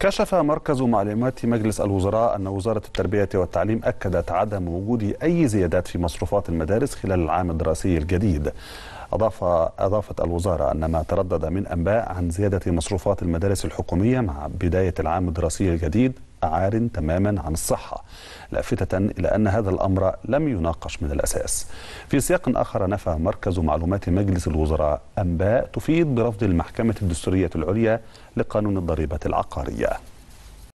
كشف مركز معلومات مجلس الوزراء أن وزارة التربية والتعليم أكدت عدم وجود أي زيادات في مصروفات المدارس خلال العام الدراسي الجديد أضاف أضافت الوزارة أن ما تردد من أنباء عن زيادة مصروفات المدارس الحكومية مع بداية العام الدراسي الجديد عار تماما عن الصحة لافتة إلى أن هذا الأمر لم يناقش من الأساس في سياق آخر نفى مركز معلومات مجلس الوزراء أنباء تفيد برفض المحكمة الدستورية العليا لقانون الضريبة العقارية